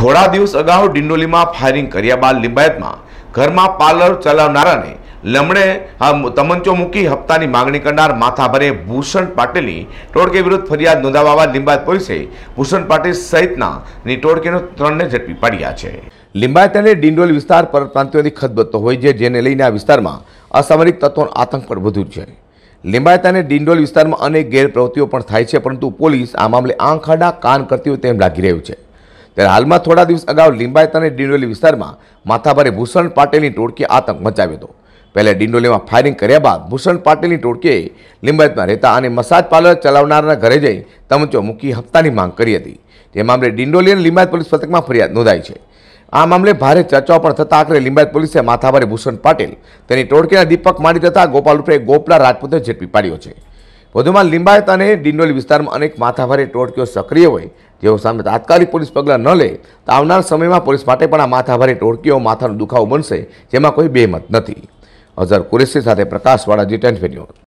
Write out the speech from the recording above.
થોડા દિવસ અગાઉ ડિંડોલીમાં ફાયરિંગ કર્યા બાદ લિંબાયતમાં ઘરમાં પાર્લર ચલાવનારાને લમણે તમંચો મૂકી હપ્તાની માગણી કરનાર માથાભરે ભૂષણ પાટેલની ટોળકે વિરુદ્ધ ફરિયાદ નોંધાવવા લિંબાયત પોલીસે ભૂષણ પાટીલ સહિતના ટોળકીનો ત્રણને ઝડપી પાડ્યા છે લિંબાયત અને ડિંડોલી વિસ્તાર પર પ્રાંતિયોથી ખદબદતો હોય છે જેને લઈને આ વિસ્તારમાં અસામરિક તત્વોનો આતંક પણ વધુ છે લિંબાયત અને ડિંડોલી વિસ્તારમાં અનેક ગેરપ્રવૃત્તિઓ પણ થાય છે પરંતુ પોલીસ આ મામલે આંખ આડા કાન કરતી હોય તેમ લાગી રહ્યું છે ત્યારે હાલમાં થોડા દિવસ અગાઉ લિંબાયત અને ડિંડોલી વિસ્તારમાં માથાભારે ભૂષણ પાટેલની ટોળકીએ આતંક મચાવ્યો હતો પહેલા ડિંડોલીમાં ફાયરિંગ કર્યા બાદ ભૂષણ પાટીલની ટોળકીએ લિંબાયતમાં રહેતા અને મસાજ પાર્લર ચલાવનારના ઘરે જઈ તમચો મૂકી હપ્તાની માંગ કરી હતી તે મામલે ડિંડોલી અને લિંબાયત પોલીસ પથકમાં ફરિયાદ નોંધાઈ છે આ મામલે ભારે ચર્ચાઓ પણ થતાં આખરે લિંબાયત પોલીસે માથાભારે ભૂષણ પાટીલ તેની ટોળકીના દીપક માડી તથા ગોપાલ રૂપે ગોપલા રાજપૂતે ઝડપી પાડ્યો છે વધુમાં લિંબાયત અને ડિંડોલી વિસ્તારમાં અનેક માથાભારે ટોળકીઓ સક્રિય હોય જેઓ સામે તાત્કાલિક પોલીસ પગલાં ન લે તો આવનાર સમયમાં પોલીસ માટે પણ આ માથાભારે ટોટકીઓ માથાનો દુખાવો બનશે જેમાં કોઈ બેમત નથી અઝર કુરેશી સાથે પ્રકાશવાળા જી ટેન્ટ